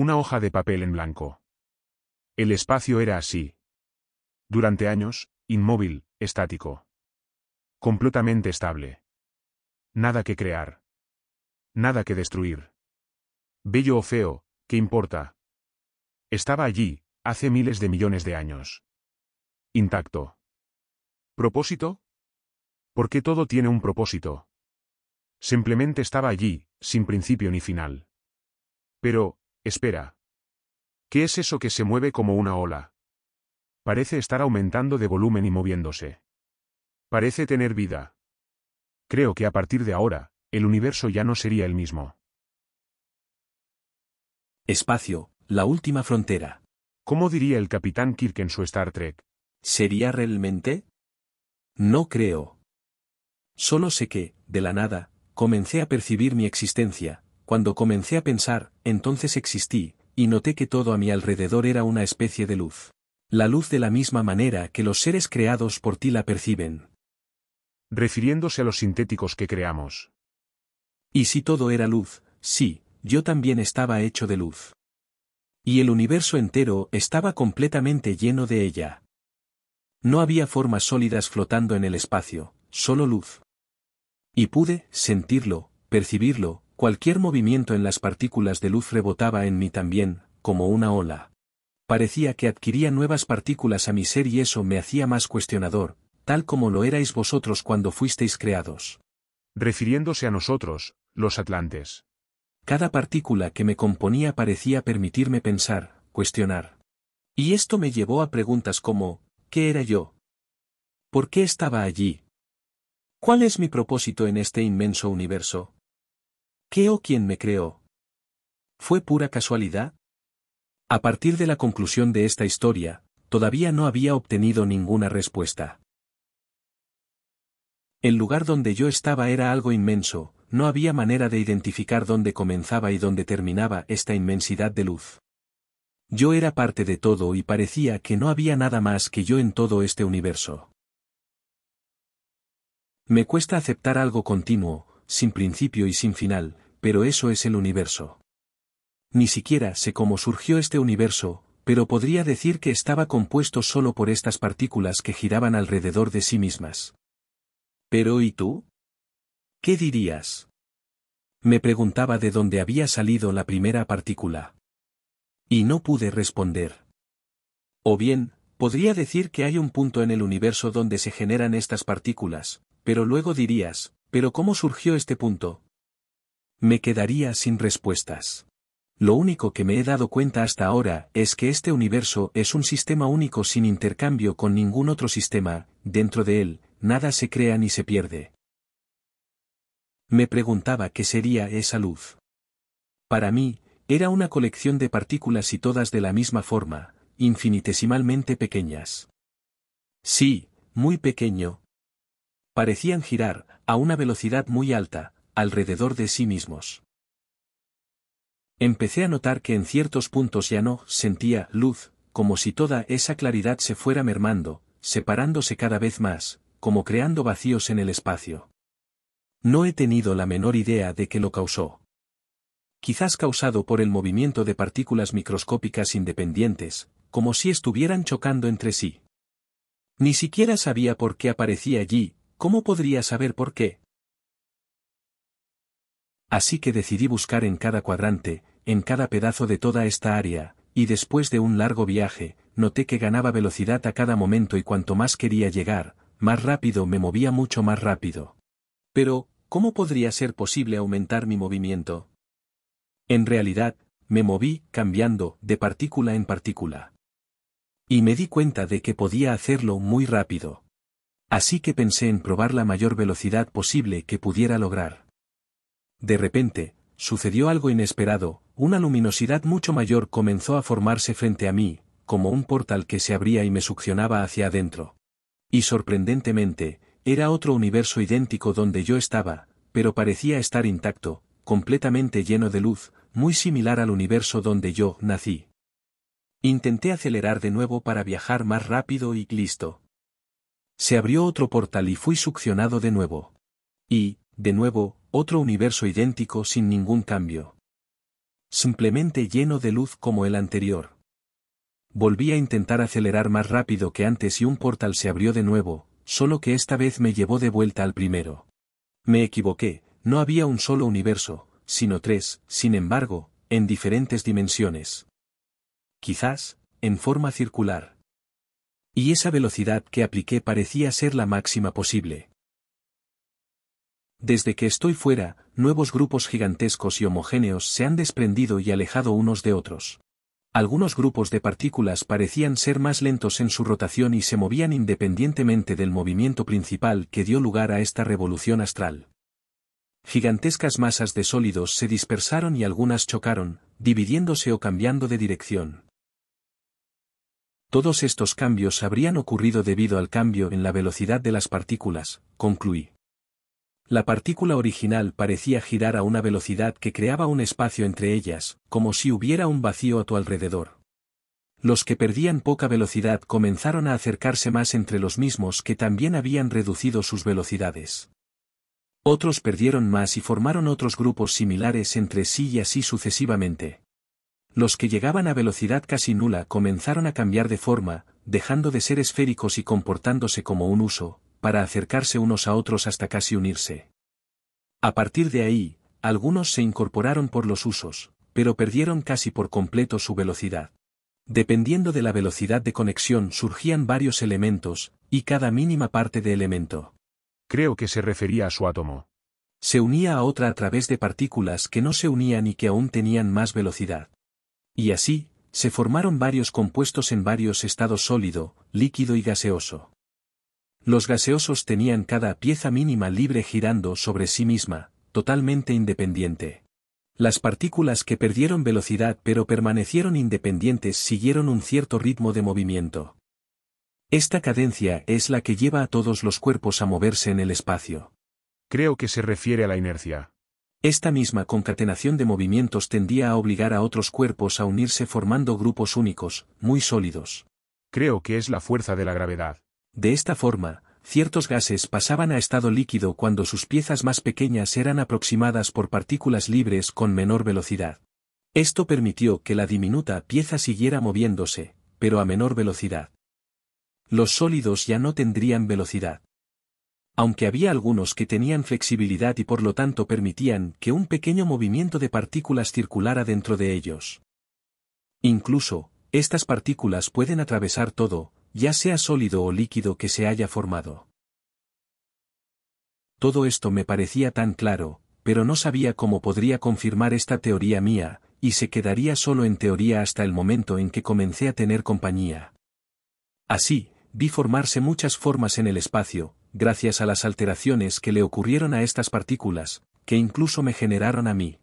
Una hoja de papel en blanco. El espacio era así. Durante años, inmóvil, estático. Completamente estable. Nada que crear. Nada que destruir. Bello o feo, ¿qué importa? Estaba allí, hace miles de millones de años. Intacto. ¿Propósito? Porque todo tiene un propósito. Simplemente estaba allí, sin principio ni final. Pero, Espera. ¿Qué es eso que se mueve como una ola? Parece estar aumentando de volumen y moviéndose. Parece tener vida. Creo que a partir de ahora, el universo ya no sería el mismo. Espacio, la última frontera. ¿Cómo diría el capitán Kirk en su Star Trek? ¿Sería realmente? No creo. Solo sé que, de la nada, comencé a percibir mi existencia, cuando comencé a pensar, entonces existí, y noté que todo a mi alrededor era una especie de luz. La luz de la misma manera que los seres creados por ti la perciben. Refiriéndose a los sintéticos que creamos. Y si todo era luz, sí, yo también estaba hecho de luz. Y el universo entero estaba completamente lleno de ella. No había formas sólidas flotando en el espacio, solo luz. Y pude sentirlo, percibirlo, Cualquier movimiento en las partículas de luz rebotaba en mí también, como una ola. Parecía que adquiría nuevas partículas a mi ser y eso me hacía más cuestionador, tal como lo erais vosotros cuando fuisteis creados. Refiriéndose a nosotros, los atlantes. Cada partícula que me componía parecía permitirme pensar, cuestionar. Y esto me llevó a preguntas como, ¿qué era yo? ¿Por qué estaba allí? ¿Cuál es mi propósito en este inmenso universo? ¿Qué o quién me creó? ¿Fue pura casualidad? A partir de la conclusión de esta historia, todavía no había obtenido ninguna respuesta. El lugar donde yo estaba era algo inmenso, no había manera de identificar dónde comenzaba y dónde terminaba esta inmensidad de luz. Yo era parte de todo y parecía que no había nada más que yo en todo este universo. Me cuesta aceptar algo continuo, sin principio y sin final, pero eso es el universo. Ni siquiera sé cómo surgió este universo, pero podría decir que estaba compuesto solo por estas partículas que giraban alrededor de sí mismas. Pero ¿y tú? ¿Qué dirías? Me preguntaba de dónde había salido la primera partícula. Y no pude responder. O bien, podría decir que hay un punto en el universo donde se generan estas partículas, pero luego dirías, pero ¿cómo surgió este punto? Me quedaría sin respuestas. Lo único que me he dado cuenta hasta ahora es que este universo es un sistema único sin intercambio con ningún otro sistema, dentro de él, nada se crea ni se pierde. Me preguntaba qué sería esa luz. Para mí, era una colección de partículas y todas de la misma forma, infinitesimalmente pequeñas. Sí, muy pequeño, parecían girar, a una velocidad muy alta, alrededor de sí mismos. Empecé a notar que en ciertos puntos ya no sentía luz, como si toda esa claridad se fuera mermando, separándose cada vez más, como creando vacíos en el espacio. No he tenido la menor idea de qué lo causó. Quizás causado por el movimiento de partículas microscópicas independientes, como si estuvieran chocando entre sí. Ni siquiera sabía por qué aparecía allí, ¿Cómo podría saber por qué? Así que decidí buscar en cada cuadrante, en cada pedazo de toda esta área, y después de un largo viaje, noté que ganaba velocidad a cada momento y cuanto más quería llegar, más rápido me movía mucho más rápido. Pero, ¿cómo podría ser posible aumentar mi movimiento? En realidad, me moví, cambiando, de partícula en partícula. Y me di cuenta de que podía hacerlo muy rápido. Así que pensé en probar la mayor velocidad posible que pudiera lograr. De repente, sucedió algo inesperado, una luminosidad mucho mayor comenzó a formarse frente a mí, como un portal que se abría y me succionaba hacia adentro. Y sorprendentemente, era otro universo idéntico donde yo estaba, pero parecía estar intacto, completamente lleno de luz, muy similar al universo donde yo nací. Intenté acelerar de nuevo para viajar más rápido y listo. Se abrió otro portal y fui succionado de nuevo. Y, de nuevo, otro universo idéntico sin ningún cambio. Simplemente lleno de luz como el anterior. Volví a intentar acelerar más rápido que antes y un portal se abrió de nuevo, solo que esta vez me llevó de vuelta al primero. Me equivoqué, no había un solo universo, sino tres, sin embargo, en diferentes dimensiones. Quizás, en forma circular. Y esa velocidad que apliqué parecía ser la máxima posible. Desde que estoy fuera, nuevos grupos gigantescos y homogéneos se han desprendido y alejado unos de otros. Algunos grupos de partículas parecían ser más lentos en su rotación y se movían independientemente del movimiento principal que dio lugar a esta revolución astral. Gigantescas masas de sólidos se dispersaron y algunas chocaron, dividiéndose o cambiando de dirección. Todos estos cambios habrían ocurrido debido al cambio en la velocidad de las partículas, concluí. La partícula original parecía girar a una velocidad que creaba un espacio entre ellas, como si hubiera un vacío a tu alrededor. Los que perdían poca velocidad comenzaron a acercarse más entre los mismos que también habían reducido sus velocidades. Otros perdieron más y formaron otros grupos similares entre sí y así sucesivamente los que llegaban a velocidad casi nula comenzaron a cambiar de forma, dejando de ser esféricos y comportándose como un uso, para acercarse unos a otros hasta casi unirse. A partir de ahí, algunos se incorporaron por los usos, pero perdieron casi por completo su velocidad. Dependiendo de la velocidad de conexión surgían varios elementos, y cada mínima parte de elemento. Creo que se refería a su átomo. Se unía a otra a través de partículas que no se unían y que aún tenían más velocidad. Y así, se formaron varios compuestos en varios estados sólido, líquido y gaseoso. Los gaseosos tenían cada pieza mínima libre girando sobre sí misma, totalmente independiente. Las partículas que perdieron velocidad pero permanecieron independientes siguieron un cierto ritmo de movimiento. Esta cadencia es la que lleva a todos los cuerpos a moverse en el espacio. Creo que se refiere a la inercia. Esta misma concatenación de movimientos tendía a obligar a otros cuerpos a unirse formando grupos únicos, muy sólidos. Creo que es la fuerza de la gravedad. De esta forma, ciertos gases pasaban a estado líquido cuando sus piezas más pequeñas eran aproximadas por partículas libres con menor velocidad. Esto permitió que la diminuta pieza siguiera moviéndose, pero a menor velocidad. Los sólidos ya no tendrían velocidad aunque había algunos que tenían flexibilidad y por lo tanto permitían que un pequeño movimiento de partículas circulara dentro de ellos. Incluso, estas partículas pueden atravesar todo, ya sea sólido o líquido que se haya formado. Todo esto me parecía tan claro, pero no sabía cómo podría confirmar esta teoría mía, y se quedaría solo en teoría hasta el momento en que comencé a tener compañía. Así, vi formarse muchas formas en el espacio, gracias a las alteraciones que le ocurrieron a estas partículas, que incluso me generaron a mí.